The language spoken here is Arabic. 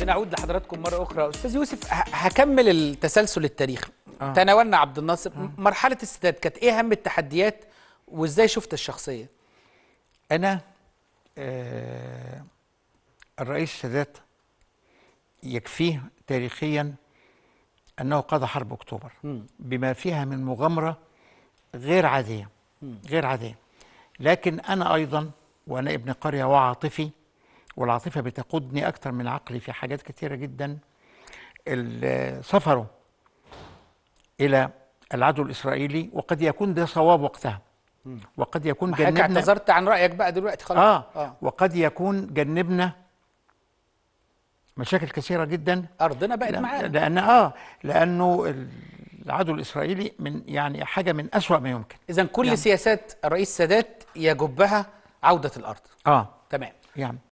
بنعود لحضراتكم مرة أخرى أستاذ يوسف هكمل التسلسل التاريخي آه. تناولنا عبد الناصر آه. مرحلة السادات كانت إيه أهم التحديات وإزاي شفت الشخصية؟ أنا آه الرئيس السادات يكفيه تاريخيا أنه قضى حرب أكتوبر م. بما فيها من مغامرة غير عادية م. غير عادية لكن أنا أيضا وأنا ابن قرية وعاطفي والعاطفة بتقودني أكتر من عقلي في حاجات كثيرة جدا سفره إلى العدو الإسرائيلي وقد يكون ده صواب وقتها وقد يكون جنبنا اعتذرت عن رأيك بقى دلوقتي خلاص آه, آه وقد يكون جنبنا مشاكل كثيرة جدا أرضنا بقت معانا لأن آه لأنه العدو الإسرائيلي من يعني حاجة من أسوأ ما يمكن إذا كل يعني سياسات الرئيس السادات يجبها عودة الأرض آه تمام يعني